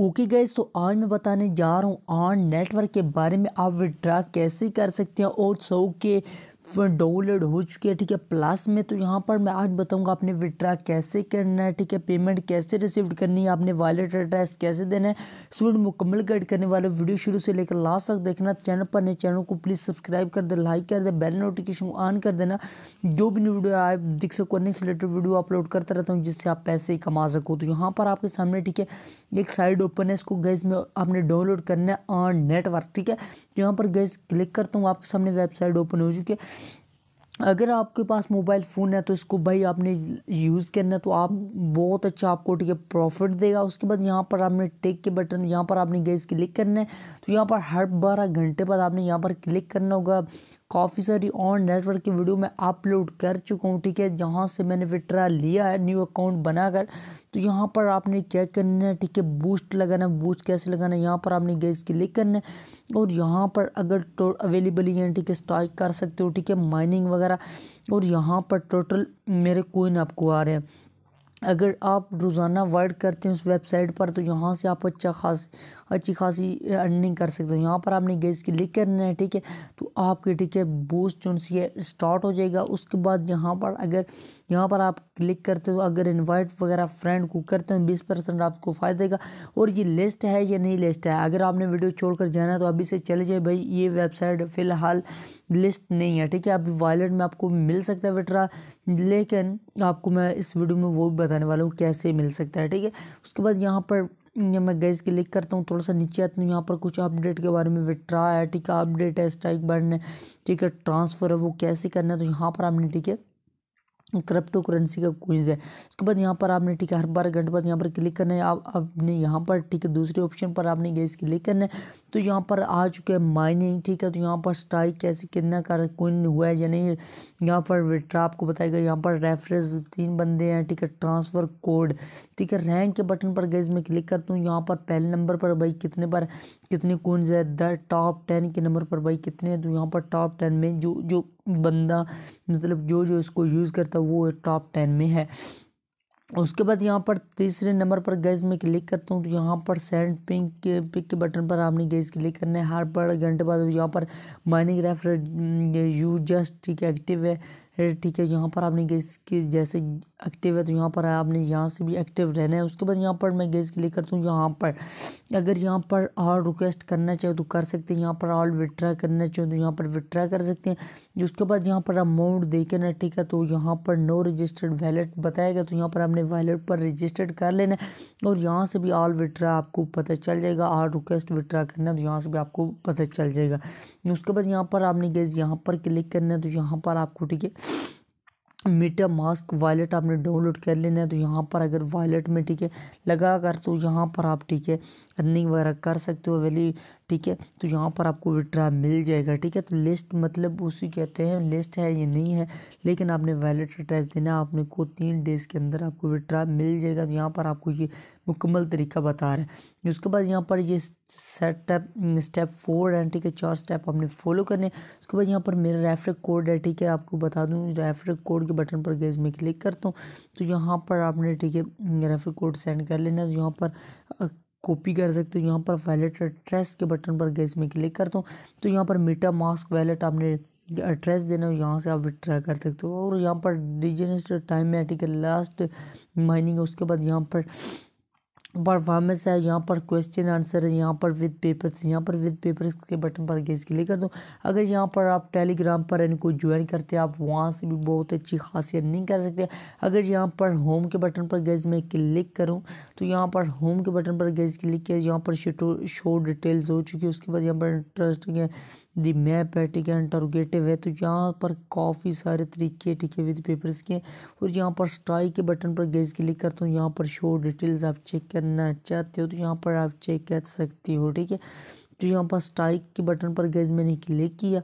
okay gas तो आज मैं बताने जा रहा हूँ ऑन नेटवर्क के बारे में आप विड्रा कैसे कर सकते हैं और सौ के डाउनलोड हो चुकी है ठीक है प्लस में तो यहाँ पर मैं आज बताऊँगा आपने विड्रा कैसे करना है ठीक है पेमेंट कैसे रिसीव करनी है आपने वॉलेट एड्रेस कैसे देना है स्टूडेंट मुकम्मल गाइड करने वाले वीडियो शुरू से लेकर लास्ट तक देखना चैनल पर नए चैनल को प्लीज़ सब्सक्राइब कर दे लाइक कर दे बेल नोटिफिकेशन को ऑन कर देना जो भी वीडियो आए दिख सको करने सिलेटेड रिलेटेड वीडियो अपलोड करता रहता हूँ जिससे आप पैसे कमा सको तो यहाँ पर आपके सामने ठीक है एक साइड ओपन है इसको गैस में आपने डाउनलोड करना है ऑन नेटवर्क ठीक है तो यहाँ पर गैस क्लिक करता हूँ आपके सामने वेबसाइट ओपन हो चुकी है अगर आपके पास मोबाइल फ़ोन है तो इसको भाई आपने यूज़ करना है तो आप बहुत अच्छा आपको ठीक है प्रॉफिट देगा उसके बाद यहाँ पर आपने टेक के बटन यहाँ पर आपने गैस क्लिक करना है तो यहाँ पर हर बारह घंटे बाद आपने यहाँ पर क्लिक करना होगा काफ़ी सारी ऑन नेटवर्क की वीडियो मैं अपलोड कर चुका हूँ ठीक है जहाँ से मैंने विड्रा लिया है न्यू अकाउंट बनाकर तो यहाँ पर आपने क्या करना है ठीक है बूस्ट लगाना है बूस्ट कैसे लगाना है यहाँ पर आपने गैस क्लिक करना है और यहाँ पर अगर अवेलेबल ही है ठीक है स्टॉक कर सकते हो ठीक है माइनिंग वगैरह वगैरह और यहाँ पर टोटल मेरे कोइन आपको आ रहे हैं अगर आप रोज़ाना वर्ड करते हैं उस वेबसाइट पर तो यहाँ से आप अच्छा खास अच्छी खासी अर्निंग कर सकते हो यहाँ पर आपने गैस की लिख करना है ठीक है तो आपकी ठीक है बूस्ट जो सी है स्टार्ट हो जाएगा उसके बाद यहाँ पर अगर यहाँ पर आप क्लिक करते हो अगर इनवाइट वगैरह फ्रेंड को करते हैं बीस परसेंट आपको फ़ायदा देगा और ये लिस्ट है या नहीं लिस्ट है अगर आपने वीडियो छोड़कर जाना है तो अभी से चले जाए भाई ये वेबसाइट फ़िलहाल लिस्ट नहीं है ठीक है अभी वॉलेट में आपको मिल सकता है विड्रा लेकिन आपको मैं इस वीडियो में वो भी बताने वाला हूँ कैसे मिल सकता है ठीक है उसके बाद यहाँ पर या मैं गैस क्लिक करता हूँ थोड़ा सा नीचे आता हूँ यहाँ पर कुछ अपडेट के बारे में विड्रा है ठीक है अपडेट है स्ट्राइक है ठीक है ट्रांसफ़र है वो कैसे करना है तो यहाँ पर हमने ठीक है क्रिप्टो करेंसी का क्विज है उसके बाद यहाँ पर आपने ठीक है हर बार घंटे बाद यहाँ पर क्लिक करना है आप आपने यहाँ पर ठीक है दूसरे ऑप्शन पर आपने गैस क्लिक करना है तो यहाँ पर आ चुके हैं माइनिंग ठीक है तो यहाँ पर स्ट्राइक कैसे कितना का क्विन हुआ है या नहीं यहाँ पर विड्रा आपको बताएगा यहाँ पर रेफरेंस तीन बंदे हैं ठीक है ट्रांसफ़र कोड ठीक है रैंक के बटन पर गैस मैं क्लिक करता हूँ यहाँ पर पहले नंबर पर भाई कितने पर कितने क्विंस है द टॉप टेन के नंबर पर भाई कितने हैं तो यहाँ पर टॉप टेन में जो जो बंदा मतलब जो जो इसको यूज़ करता है वो टॉप टेन में है उसके बाद यहाँ पर तीसरे नंबर पर गैस में क्लिक करता हूँ तो यहाँ पर सेंड पिंक के पिक के बटन पर आपने गैस क्लिक करना है हर पर घंटे बाद यहाँ पर माइनिंग रेफर यू जस्ट ठीक एक्टिव है ठीक है यहाँ पर आपने गैस के जैसे एक्टिव है तो यहाँ पर आपने यहाँ से भी एक्टिव रहना है उसके बाद यहाँ पर मैं गैस क्लिक करता हूँ यहाँ पर अगर यहाँ पर और रिक्वेस्ट करना चाहे तो कर सकते हैं यहाँ पर ऑल विड्रा करना चाहे तो यहाँ पर विड्रा कर सकते हैं उसके बाद यहाँ पर अमाउंट दे ना ठीक है तो यहाँ पर नो रजिस्टर्ड वैलेट बताएगा तो यहाँ पर आपने वैलेट पर रजिस्टर्ड कर लेना है और यहाँ से भी ऑल विड्रा आपको पता चल जाएगा और रिक्वेस्ट विड्रा करना है तो यहाँ से भी आपको पता चल जाएगा उसके बाद यहाँ पर आपने गैस यहाँ पर क्लिक करना है तो यहाँ पर आपको ठीक है मीटा मास्क वॉलेट आपने डाउनलोड कर लेना है तो यहाँ पर अगर वॉलेट में ठीक है लगा कर तो यहाँ पर आप ठीक है रनिंग वगैरह कर सकते हो वैली ठीक है तो यहाँ पर आपको विड्रा मिल जाएगा ठीक है तो लिस्ट मतलब उसी कहते हैं लिस्ट है ये नहीं है लेकिन आपने वैलेट एड्रेस देना आपने को तीन डेज़ के अंदर आपको विड्रा मिल जाएगा तो यहाँ पर आपको ये मुकम्मल तरीका बता रहा है उसके बाद यहाँ पर ये सेटअप स्टेप फोर है ठीक है चार स्टेप आपने फॉलो करने उसके बाद यहाँ पर मेरा रेफर कोड है ठीक है आपको बता दूँ रेफर कोड के बटन पर गैस में क्लिक करता हूँ तो यहाँ पर आपने ठीक है रेफर कोड सेंड कर लेना तो यहाँ पर कॉपी कर सकते हो यहाँ पर वैलेट एड्रेस के बटन पर गैस में क्लिक करता हूँ तो यहाँ पर मीटा मास्क वैलेट आपने एड्रेस देना हो यहाँ से आप विड्रा कर सकते हो और यहाँ पर डिजनेस्ट टाइम में लास्ट माइनिंग उसके बाद यहाँ पर परफॉर्मेंस है यहाँ पर क्वेश्चन आंसर है यहाँ पर विद पेपर्स यहाँ पर विद पेपर्स के बटन पर गेस क्लिक कर दो अगर यहाँ पर आप टेलीग्राम पर इनको ज्वाइन करते हैं आप वहाँ से भी बहुत अच्छी खासी अर्निंग कर सकते हैं अगर यहाँ पर होम के बटन पर गेस मैं क्लिक करूँ तो यहाँ पर होम के बटन पर गेस क्लिक किया यहाँ पर शो डिटेल्स हो चुकी है उसके बाद यहाँ पर इंटरेस्ट दी मैप है ठीक है इंटरोगेटिव है तो यहाँ पर काफ़ी सारे तरीके ठीक है विद पेपर्स के और यहाँ पर स्ट्राइक के बटन पर गैस क्लिक करता हूँ यहाँ पर शो डिटेल्स आप चेक करना चाहते हो तो यहाँ पर आप चेक कर सकती हो ठीक है तो यहाँ पर स्ट्राइक के बटन पर गैस मैंने क्लिक किया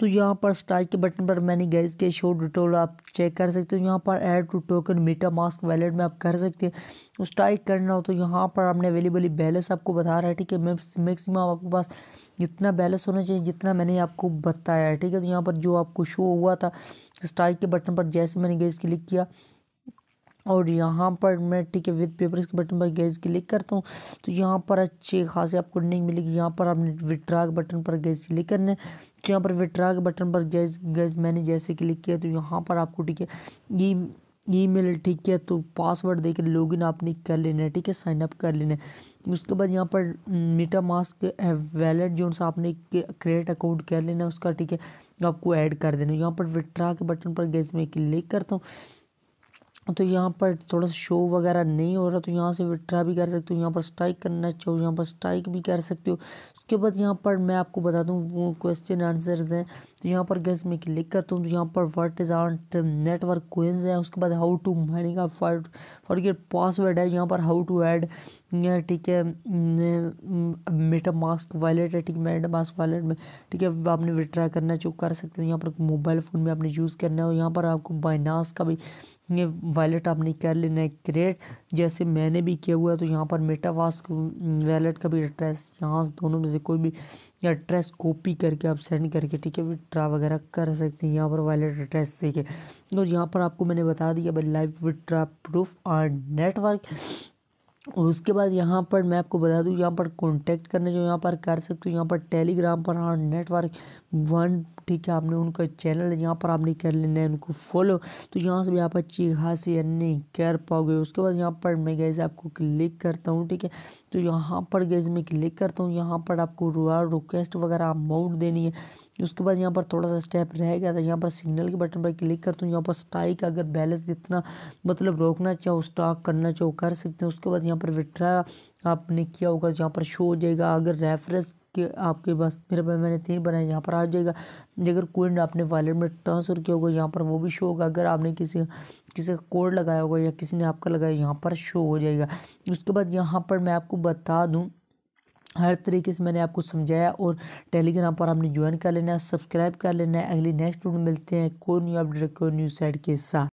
तो यहाँ पर स्ट्राइक के बटन पर मैंने गैस के शो डिटेल आप चेक कर सकते हो यहाँ पर add to token MetaMask wallet में आप कर सकते हैं स्ट्राइक करना हो तो यहाँ पर आपने अवेलेबली बैलेंस आपको बता रहा है ठीक है मैक्सिमम आपके पास जितना बैलेंस होना चाहिए जितना मैंने आपको बताया है ठीक है तो यहाँ पर जो आपको शो हुआ था स्ट्राइक के बटन पर जैसे मैंने गैस क्लिक किया और यहाँ पर मैं ठीक है विद पेपर्स के बटन पर गैस क्लिक करता हूँ तो यहाँ पर अच्छे खासे आपको नहीं मिलेगी यहाँ पर आपने विड्रा के बटन पर गैस क्लिक करना है तो यहाँ पर विड्रा के बटन पर गैस गैस मैंने जैसे क्लिक किया तो यहाँ पर आपको ठीक है ये ईमेल ठीक है तो पासवर्ड देकर लॉगिन आपने कर लेना है ठीक है साइनअप कर लेना है उसके बाद यहाँ पर मीटा मास्क वैलेट जो सा आपने क्रिएट अकाउंट कर लेना है उसका ठीक है आपको ऐड कर देना यहाँ पर विड्रा के बटन पर गैस मैं क्लिक करता हूँ तो यहाँ पर थोड़ा सा शो वगैरह नहीं हो रहा तो यहाँ से विड्रा भी कर सकते हो यहाँ पर स्ट्राइक करना चाहो यहाँ पर स्ट्राइक भी कर सकते हो उसके बाद यहाँ पर मैं आपको बता दूँ वो क्वेश्चन आंसर्स हैं तो यहाँ पर गैस मैं क्लिक करता हूँ तो यहाँ पर what is ant network coins है उसके बाद हाउ टू मैनी का फॉर फॉर पासवर्ड है यहाँ पर हाउ टू एड ठीक है मेटा मास्क वॉलेट है ठीक है मेटा मास्क वॉलेट में ठीक है आपने विड्रा करना चूक कर सकते हो यहाँ पर मोबाइल फ़ोन में आपने यूज़ करना है और यहाँ पर आपको बाइनास का भी ये वॉलेट आपने कर लेना है क्रिएट जैसे मैंने भी किया हुआ है तो यहाँ पर मेटा मास्क वॉलेट का भी एड्रेस यहाँ दोनों में से कोई भी एड्रेस कॉपी करके आप सेंड करके ठीक है विड्रा वगैरह कर सकते हैं यहाँ पर वॉलेट एड्रेस देखे के और यहाँ पर आपको मैंने बता दिया भाई लाइव विड्रा प्रूफ और नेटवर्क और उसके बाद यहाँ पर मैं आपको बता दूँ यहाँ पर कॉन्टैक्ट करने जो यहाँ पर कर सकते हो यहाँ पर टेलीग्राम पर और नेटवर्क वन ठीक है आपने उनका चैनल यहाँ पर आपने कर लेना है उनको फॉलो तो यहाँ से भी आप अच्छी खासी अर्निंग कर पाओगे उसके बाद यहाँ पर मैं गैस आपको क्लिक करता हूँ ठीक है तो यहाँ पर गैस मैं क्लिक करता हूँ यहाँ पर आपको रिवार्ड रिक्वेस्ट वगैरह अमाउंट देनी है उसके बाद यहाँ पर थोड़ा सा स्टेप रह गया था यहाँ पर सिग्नल के बटन पर क्लिक करता हूँ यहाँ पर स्टाइक अगर बैलेंस जितना मतलब रोकना चाहो स्टॉक करना चाहो कर सकते हैं उसके बाद यहाँ पर विट्रा आपने किया होगा जहाँ पर शो हो जाएगा अगर रेफरेंस के आपके पास मेरे पास मैंने तीन बनाए यहाँ पर आ जाएगा अगर कोड आपने वॉलेट में ट्रांसफ़र किया होगा यहाँ पर वो भी शो होगा अगर आपने किसी किसी का कोड लगाया होगा या किसी ने आपका लगाया यहाँ पर शो हो जाएगा उसके बाद यहाँ पर मैं आपको बता दूँ हर तरीके से मैंने आपको समझाया और टेलीग्राम पर आपने ज्वाइन कर लेना है सब्सक्राइब कर लेना है अगली नेक्स्ट वीडियो मिलते हैं कोई न्यू अपडेट कोई न्यू साइट के साथ